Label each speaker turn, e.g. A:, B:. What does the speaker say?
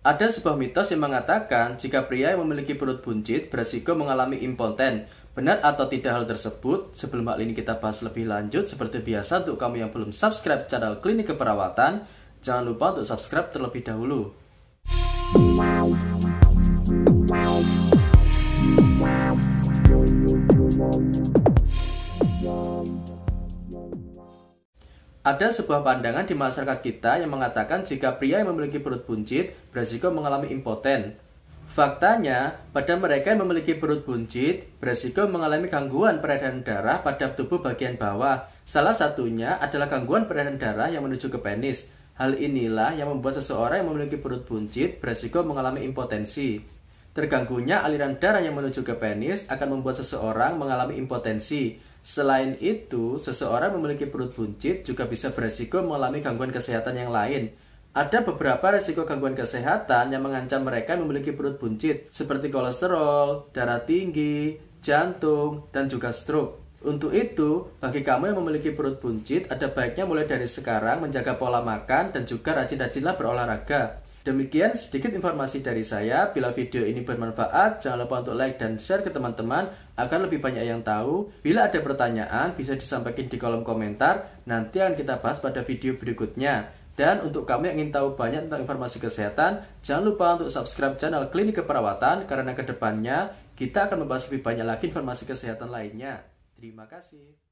A: Ada sebuah mitos yang mengatakan jika pria yang memiliki perut buncit berisiko mengalami impoten. Benar atau tidak hal tersebut? Sebelum hal ini kita bahas lebih lanjut, seperti biasa untuk kamu yang belum subscribe channel Klinik Keperawatan, jangan lupa untuk subscribe terlebih dahulu. Ada sebuah pandangan di masyarakat kita yang mengatakan jika pria yang memiliki perut buncit berisiko mengalami impoten. Faktanya, pada mereka yang memiliki perut buncit berisiko mengalami gangguan peredaran darah pada tubuh bagian bawah. Salah satunya adalah gangguan peredaran darah yang menuju ke penis. Hal inilah yang membuat seseorang yang memiliki perut buncit berisiko mengalami impotensi. Terganggunya aliran darah yang menuju ke penis akan membuat seseorang mengalami impotensi Selain itu, seseorang memiliki perut buncit juga bisa beresiko mengalami gangguan kesehatan yang lain. Ada beberapa resiko gangguan kesehatan yang mengancam mereka memiliki perut buncit, seperti kolesterol, darah tinggi, jantung, dan juga stroke. Untuk itu, bagi kamu yang memiliki perut buncit, ada baiknya mulai dari sekarang menjaga pola makan dan juga rajin-rajinlah berolahraga. Demikian sedikit informasi dari saya. Bila video ini bermanfaat, jangan lupa untuk like dan share ke teman-teman agar lebih banyak yang tahu. Bila ada pertanyaan, bisa disampaikan di kolom komentar. Nanti akan kita bahas pada video berikutnya. Dan untuk kamu yang ingin tahu banyak tentang informasi kesehatan, jangan lupa untuk subscribe channel Klinik Keperawatan karena kedepannya kita akan membahas lebih banyak lagi informasi kesehatan lainnya. Terima kasih.